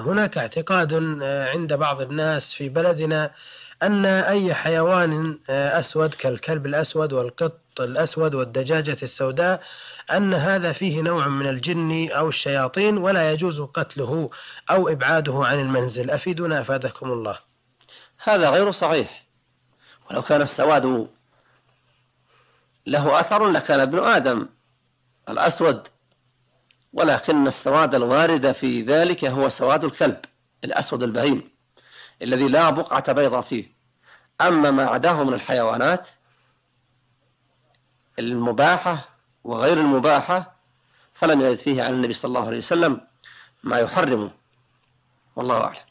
هناك اعتقاد آه، عند بعض الناس في بلدنا أن أي حيوان آه، أسود كالكلب الأسود والقط الأسود والدجاجة السوداء أن هذا فيه نوع من الجن أو الشياطين ولا يجوز قتله أو إبعاده عن المنزل أفيدنا أفادكم الله هذا غير صحيح ولو كان السواد له أثر لكان ابن آدم الأسود ولكن السواد الوارد في ذلك هو سواد الكلب الأسود البهيم الذي لا بقعة بيضاء فيه أما ما عداه من الحيوانات المباحة وغير المباحة فلم يرد فيه عن النبي صلى الله عليه وسلم ما يحرمه والله أعلم